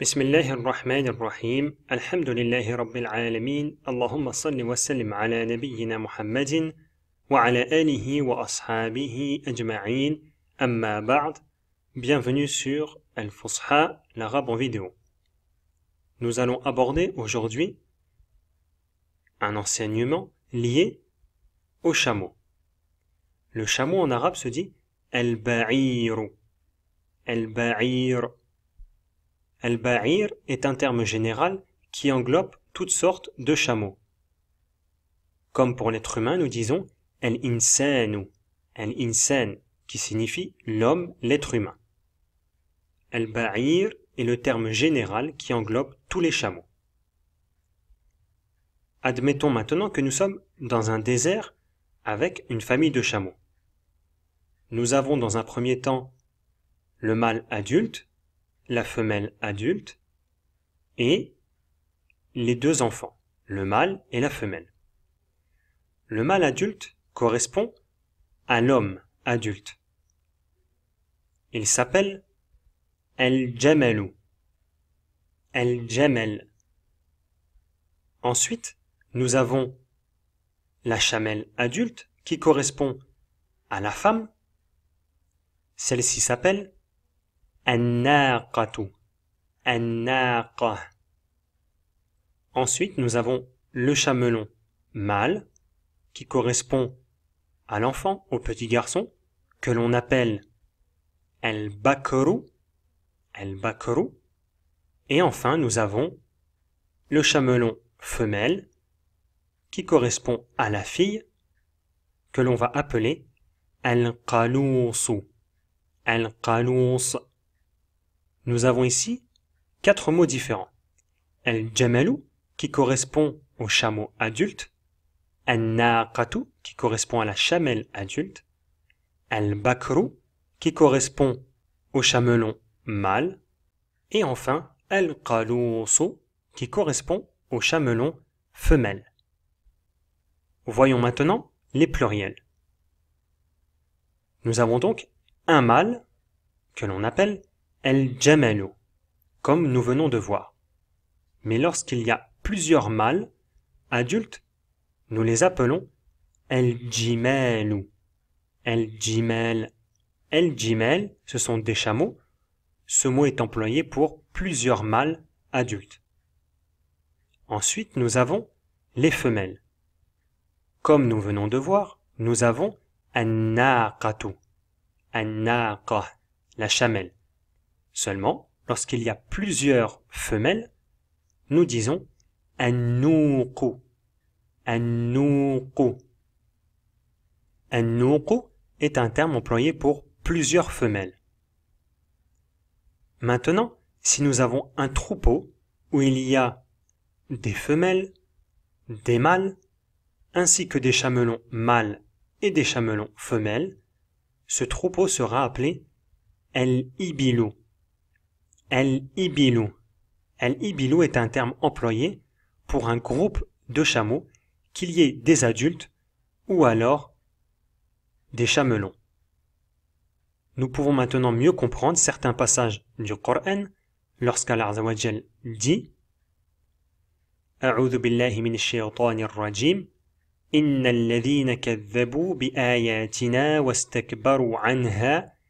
بسم الله الرحمن الرحيم الحمد لله رب العالمين اللهم صل وسلم على نبينا محمد وعلى آله وأصحابه أجمعين أما بعد Bienvenue sur Al-Fusha, l'arabe en vidéo. Nous allons aborder aujourd'hui un enseignement lié au chameau. Le chameau en arabe se dit al bair al bair « El bair est un terme général qui englobe toutes sortes de chameaux. Comme pour l'être humain, nous disons el insanu el insan qui signifie l'homme, l'être humain. El bair est le terme général qui englobe tous les chameaux. Admettons maintenant que nous sommes dans un désert avec une famille de chameaux. Nous avons dans un premier temps le mâle adulte la femelle adulte et les deux enfants, le mâle et la femelle. Le mâle adulte correspond à l'homme adulte. Il s'appelle el djemelou el djemel Ensuite, nous avons la chamelle adulte qui correspond à la femme. Celle-ci s'appelle Ensuite, nous avons le chamelon mâle qui correspond à l'enfant, au petit garçon, que l'on appelle el bakru, el bakru. Et enfin, nous avons le chamelon femelle qui correspond à la fille que l'on va appeler el qalous, el nous avons ici quatre mots différents. el jamelou qui correspond au chameau adulte. el naqatu qui correspond à la chamelle adulte. el bakru qui correspond au chamelon mâle. Et enfin, el qalousu qui correspond au chamelon femelle. Voyons maintenant les pluriels. Nous avons donc un mâle, que l'on appelle el-jamalu, comme nous venons de voir. Mais lorsqu'il y a plusieurs mâles, adultes, nous les appelons el-jimalu. El-jimel. El-jimel, ce sont des chameaux. Ce mot est employé pour plusieurs mâles adultes. Ensuite, nous avons les femelles. Comme nous venons de voir, nous avons an-naqatu, an la chamelle. Seulement, lorsqu'il y a plusieurs femelles, nous disons un Annouqu. Un est un terme employé pour plusieurs femelles. Maintenant, si nous avons un troupeau où il y a des femelles, des mâles, ainsi que des chamelons mâles et des chamelons femelles, ce troupeau sera appelé El el-ibilou ». Al-Ibilou. est un terme employé pour un groupe de chameaux, qu'il y ait des adultes ou alors des chamelons. Nous pouvons maintenant mieux comprendre certains passages du Coran lorsqu'Allah dit أعوذ بالله من الشيطان الرجيم إن الذين كذبوا بآياتنا واستكبروا عنها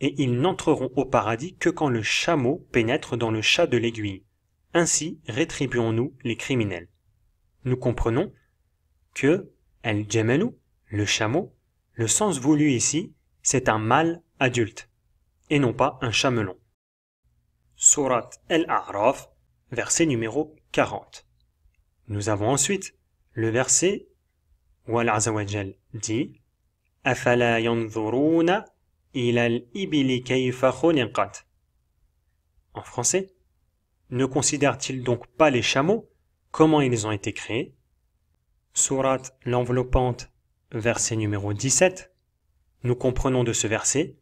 et ils n'entreront au paradis que quand le chameau pénètre dans le chat de l'aiguille. Ainsi rétribuons-nous les criminels. Nous comprenons que El Jemelou, le chameau, le sens voulu ici, c'est un mâle adulte, et non pas un chamelon. Surat El-A'raf, verset numéro 40. Nous avons ensuite le verset où dit « Afala en français, ne considère-t-il donc pas les chameaux, comment ils ont été créés Surat l'enveloppante, verset numéro 17. Nous comprenons de ce verset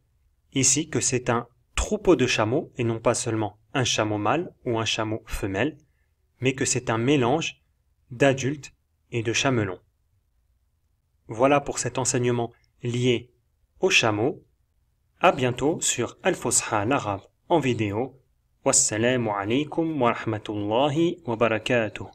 ici que c'est un troupeau de chameaux et non pas seulement un chameau mâle ou un chameau femelle, mais que c'est un mélange d'adultes et de chamelons. Voilà pour cet enseignement lié aux chameaux a bientôt sur Al-Fusha en vidéo. Wassalamu alaikum wa rahmatullahi wa barakatuh.